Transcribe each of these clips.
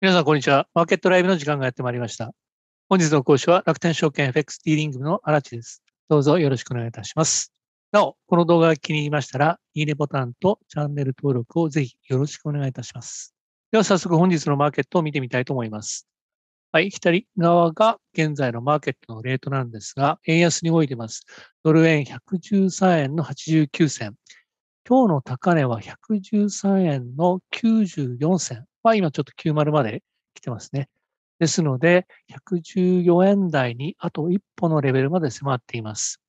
皆さん、こんにちは。マーケットライブの時間がやってまいりました。本日の講師は楽天証券 FX ディーリングの荒地です。どうぞよろしくお願いいたします。なお、この動画が気に入りましたら、いいねボタンとチャンネル登録をぜひよろしくお願いいたします。では、早速本日のマーケットを見てみたいと思います。はい、左側が現在のマーケットのレートなんですが、円安に動いてます。ドル円113円の89銭。今日の高値は113円の94銭。まあ今ちょっと90まで来てますね。ですので、114円台にあと一歩のレベルまで迫っています。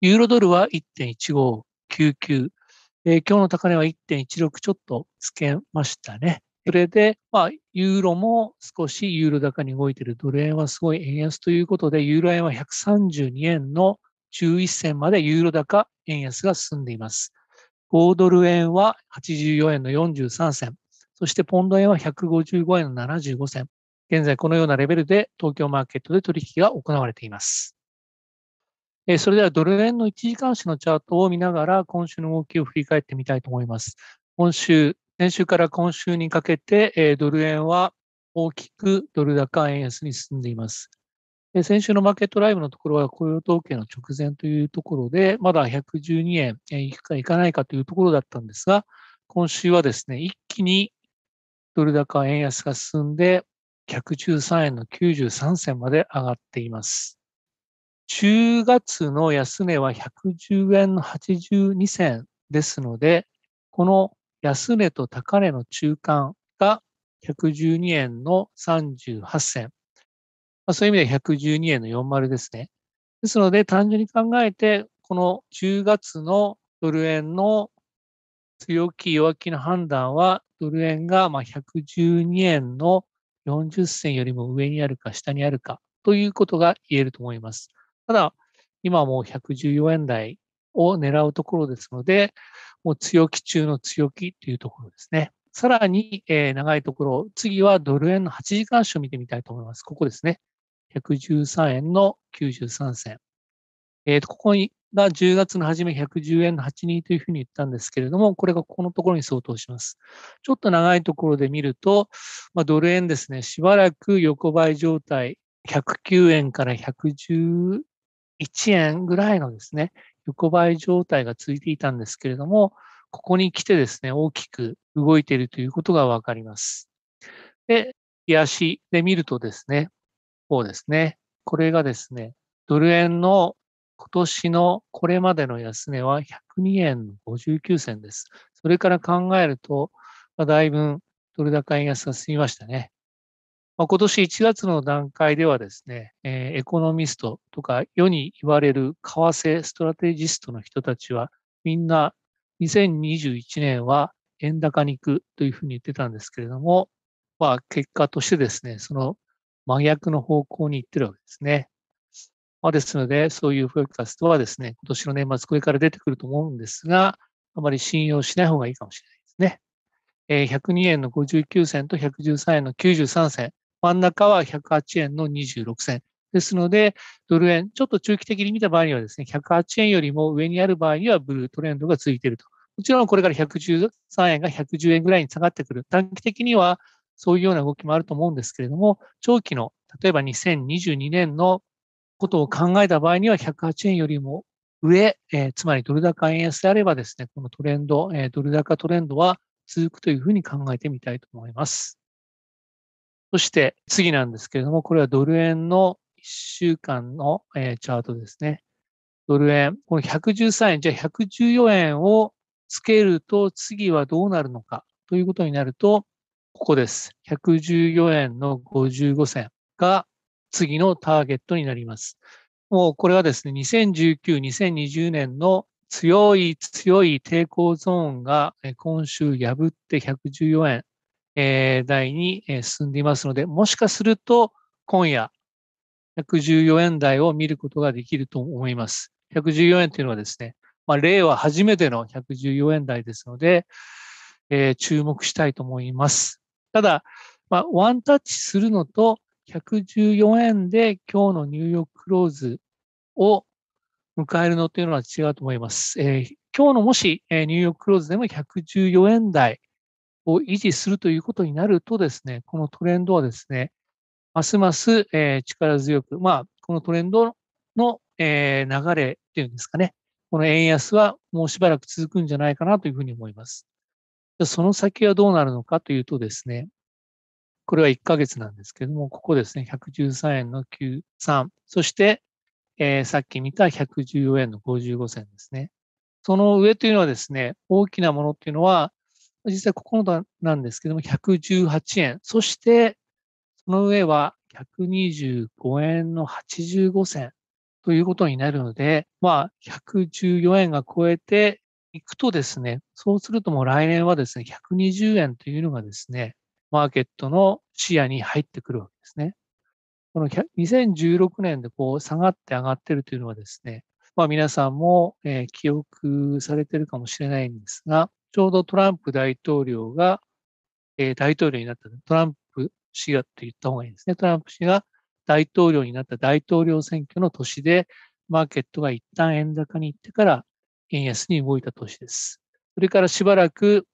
ユーロドルは1.1599。えー、今日の高値は1.16ちょっとつけましたね。それで、まあ、ユーロも少しユーロ高に動いている。ドル円はすごい円安ということで、ユーロ円は132円の11銭までユーロ高円安が進んでいます。5ドル円は84円の43銭。そしてポンド円は155円の75銭。現在このようなレベルで東京マーケットで取引が行われています。それではドル円の1時間足のチャートを見ながら今週の動きを振り返ってみたいと思います。今週、先週から今週にかけてドル円は大きくドル高円安に進んでいます。先週のマーケットライブのところは雇用統計の直前というところで、まだ112円いくかいかないかというところだったんですが、今週はですね、一気にドル高円安が進んで、113円の93銭まで上がっています。10月の安値は110円の82銭ですので、この安値と高値の中間が112円の38銭。まあ、そういう意味で112円の40ですね。ですので、単純に考えて、この10月のドル円の強気、弱気の判断は、ドル円がま112円の40銭よりも上にあるか下にあるかということが言えると思います。ただ、今もう114円台を狙うところですので、もう強気中の強気というところですね。さらに、え長いところ、次はドル円の8時間足を見てみたいと思います。ここですね。113円の93銭。えー、とここにが10月の初め110円の82というふうに言ったんですけれども、これがここのところに相当します。ちょっと長いところで見ると、まあ、ドル円ですね、しばらく横ばい状態、109円から111円ぐらいのですね、横ばい状態が続いていたんですけれども、ここに来てですね、大きく動いているということがわかります。で、癒しで見るとですね、こうですね、これがですね、ドル円の今年のこれまでの安値は102円59銭です。それから考えると、まあ、だいぶドル高円安が進みましたね。まあ、今年1月の段階ではですね、えー、エコノミストとか世に言われる為替ストラテジストの人たちは、みんな2021年は円高に行くというふうに言ってたんですけれども、まあ結果としてですね、その真逆の方向に行ってるわけですね。まあ、ですので、そういうフォーカストはですね、今年の年末これから出てくると思うんですが、あまり信用しない方がいいかもしれないですね。えー、102円の59銭と113円の93銭。真ん中は108円の26銭。ですので、ドル円、ちょっと中期的に見た場合にはですね、108円よりも上にある場合にはブルートレンドが続いていると。もちろんこれから113円が110円ぐらいに下がってくる。短期的にはそういうような動きもあると思うんですけれども、長期の、例えば2022年のことを考えた場合には、108円よりも上、えー、つまりドル高円安であればですね、このトレンド、えー、ドル高トレンドは続くというふうに考えてみたいと思います。そして次なんですけれども、これはドル円の1週間の、えー、チャートですね。ドル円、この113円、じゃあ114円をつけると次はどうなるのかということになると、ここです。114円の55銭が次のターゲットになります。もうこれはですね、2019、2020年の強い強い抵抗ゾーンが今週破って114円、台に進んでいますので、もしかすると今夜114円台を見ることができると思います。114円というのはですね、まあ、例は初めての114円台ですので、えー、注目したいと思います。ただ、まあ、ワンタッチするのと、114円で今日のニューヨーククローズを迎えるのというのは違うと思います。えー、今日のもし、えー、ニューヨーククローズでも114円台を維持するということになるとですね、このトレンドはですね、ますます、えー、力強く、まあ、このトレンドの、えー、流れっていうんですかね、この円安はもうしばらく続くんじゃないかなというふうに思います。その先はどうなるのかというとですね、これは1ヶ月なんですけども、ここですね、113円の93。そして、えー、さっき見た114円の55銭ですね。その上というのはですね、大きなものっていうのは、実際ここのなんですけども、118円。そして、その上は125円の85銭ということになるので、まあ、114円が超えていくとですね、そうするともう来年はですね、120円というのがですね、マーケットの視野に入ってくるわけですね。この2016年でこう下がって上がってるというのはですね、まあ皆さんも、え記憶されてるかもしれないんですが、ちょうどトランプ大統領が、え大統領になった、トランプ氏がと言った方がいいですね。トランプ氏が大統領になった大統領選挙の年で、マーケットが一旦円高に行ってから円安に動いた年です。それからしばらく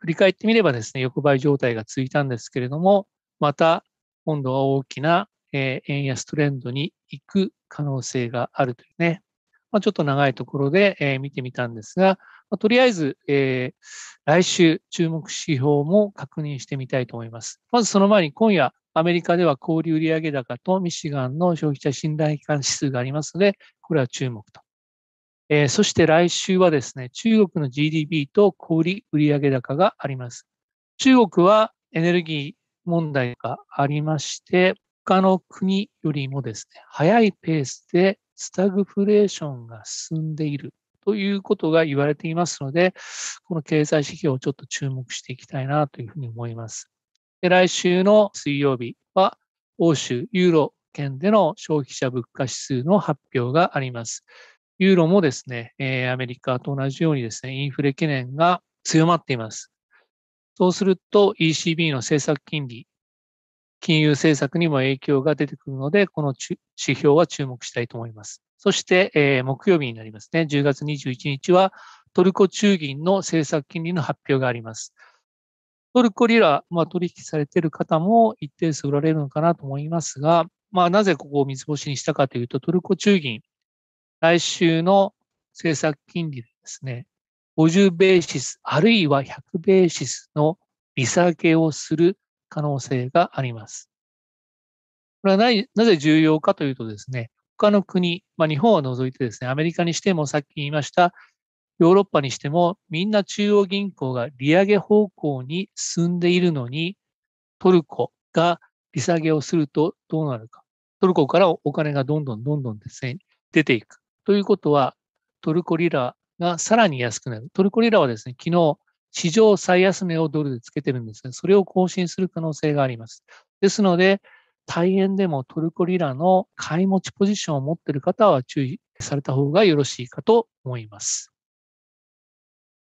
振り返ってみればですね、横ばい状態が続いたんですけれども、また今度は大きな円安トレンドに行く可能性があるというね、まあ、ちょっと長いところで見てみたんですが、まとりあえず、えー、来週注目指標も確認してみたいと思います。まずその前に今夜、アメリカでは小売売上高とミシガンの消費者信頼間指数がありますので、これは注目と。えー、そして来週はですね、中国の GDP と小売売上高があります。中国はエネルギー問題がありまして、他の国よりもですね、早いペースでスタグフレーションが進んでいるということが言われていますので、この経済指標をちょっと注目していきたいなというふうに思います。で来週の水曜日は、欧州ユーロ圏での消費者物価指数の発表があります。ユーロもですね、アメリカと同じようにですね、インフレ懸念が強まっています。そうすると ECB の政策金利、金融政策にも影響が出てくるので、この指標は注目したいと思います。そして、えー、木曜日になりますね、10月21日はトルコ中銀の政策金利の発表があります。トルコリラ、まあ、取引されている方も一定数売られるのかなと思いますが、まあ、なぜここを三つしにしたかというと、トルコ中銀、来週の政策金利でですね、50ベーシス、あるいは100ベーシスの利下げをする可能性があります。これはなぜ重要かというとですね、他の国、まあ、日本を除いてですね、アメリカにしてもさっき言いました、ヨーロッパにしてもみんな中央銀行が利上げ方向に進んでいるのに、トルコが利下げをするとどうなるか。トルコからお金がどんどんどんどんですね、出ていく。ということは、トルコリラがさらに安くなる。トルコリラはですね、昨日、史上最安値をドルでつけてるんですが、それを更新する可能性があります。ですので、大変でもトルコリラの買い持ちポジションを持っている方は注意された方がよろしいかと思います。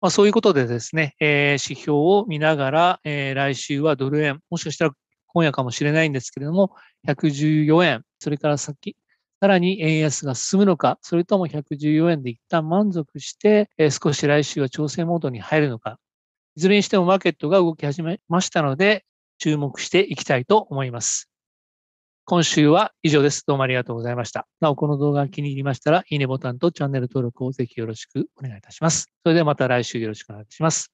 まあ、そういうことでですね、えー、指標を見ながら、えー、来週はドル円、もしかしたら今夜かもしれないんですけれども、114円、それから先、さらに円安が進むのか、それとも114円で一旦満足して、少し来週は調整モードに入るのか、いずれにしてもマーケットが動き始めましたので、注目していきたいと思います。今週は以上です。どうもありがとうございました。なお、この動画が気に入りましたら、いいねボタンとチャンネル登録をぜひよろしくお願いいたします。それではまた来週よろしくお願いします。